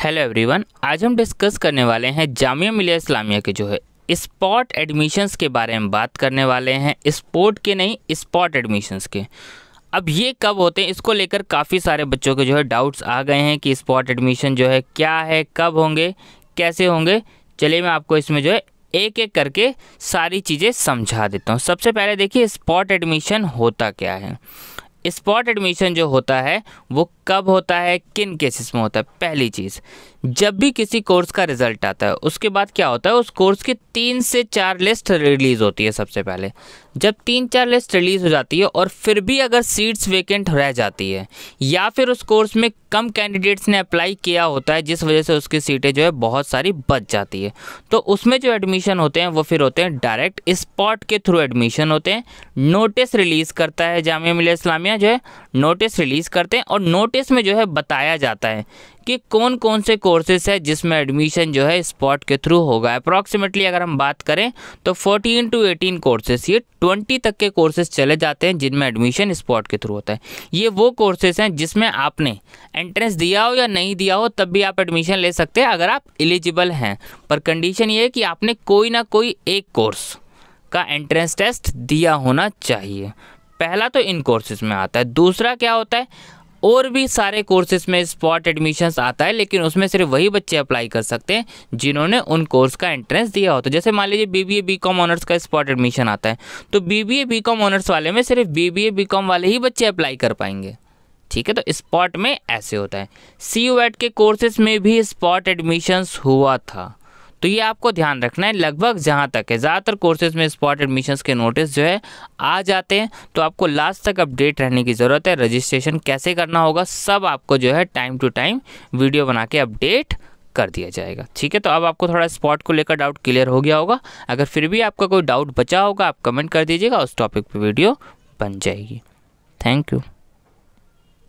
hello everyone आज हम discuss करने वाले हैं जामिया मिलिया इस्लामिया के जो है स्पॉट एडमिशन्स के बारे में बात करने वाले हैं स्पोर्ट के नहीं स्पॉट एडमिशन्स के अब ये कब होते हैं इसको लेकर काफ़ी सारे बच्चों के जो है डाउट्स आ गए हैं कि स्पॉट एडमिशन जो है क्या है कब होंगे कैसे होंगे चलिए मैं आपको इसमें जो है एक एक करके सारी चीज़ें समझा देता हूँ सबसे पहले देखिए स्पॉट एडमिशन होता क्या है स्पॉट एडमिशन जो होता है वो कब होता है किन केसेस में होता है पहली चीज़ जब भी किसी कोर्स का रिजल्ट आता है उसके बाद क्या होता है उस कोर्स की तीन से चार लिस्ट रिलीज़ होती है सबसे पहले जब तीन चार लिस्ट रिलीज़ हो जाती है और फिर भी अगर सीट्स वेकेंट रह जाती है या फिर उस कोर्स में कम कैंडिडेट्स ने अप्लाई किया होता है जिस वजह से उसकी सीटें जो है बहुत सारी बच जाती है तो उसमें जो एडमिशन होते हैं वो फिर होते हैं डायरेक्ट स्पॉट के थ्रू एडमिशन होते हैं नोटिस रिलीज़ करता है जामिया मिलिया इस्लामिया जो है नोटिस रिलीज़ करते हैं और नोटिस में जो है बताया जाता है कि कौन कौन से कोर्सेज है जिसमें एडमिशन जो है स्पॉट के थ्रू होगा अप्रॉक्सीमेटली अगर हम बात करें तो 14 टू 18 कोर्सेज ये 20 तक के कोर्सेज चले जाते हैं जिनमें एडमिशन स्पॉट के थ्रू होता है ये वो कोर्सेज हैं जिसमें आपने एंट्रेंस दिया हो या नहीं दिया हो तब भी आप एडमिशन ले सकते हैं अगर आप एलिजिबल हैं पर कंडीशन ये है कि आपने कोई ना कोई एक कोर्स का एंट्रेंस टेस्ट दिया होना चाहिए पहला तो इन कोर्सेज में आता है दूसरा क्या होता है और भी सारे कोर्सेज में स्पॉट एडमिशन्स आता है लेकिन उसमें सिर्फ वही बच्चे अप्लाई कर सकते हैं जिन्होंने उन कोर्स का एंट्रेंस दिया हो तो जैसे मान लीजिए B B A B com honours का स्पॉट एडमिशन आता है तो B B A B com honours वाले में सिर्फ B B A B com वाले ही बच्चे अप्लाई कर पाएंगे ठीक है तो स्पॉट में ऐसे होता है सी यू के कोर्सेज में भी स्पॉट एडमिशन्स हुआ था तो ये आपको ध्यान रखना है लगभग जहाँ तक है ज़्यादातर कोर्सेज में स्पॉट एडमिशन्स के नोटिस जो है आ जाते हैं तो आपको लास्ट तक अपडेट रहने की ज़रूरत है रजिस्ट्रेशन कैसे करना होगा सब आपको जो है टाइम टू टाइम वीडियो बना के अपडेट कर दिया जाएगा ठीक है तो अब आपको थोड़ा स्पॉट को लेकर डाउट क्लियर हो गया होगा अगर फिर भी आपका कोई डाउट बचा होगा आप कमेंट कर दीजिएगा उस टॉपिक पर वीडियो बन जाएगी थैंक यू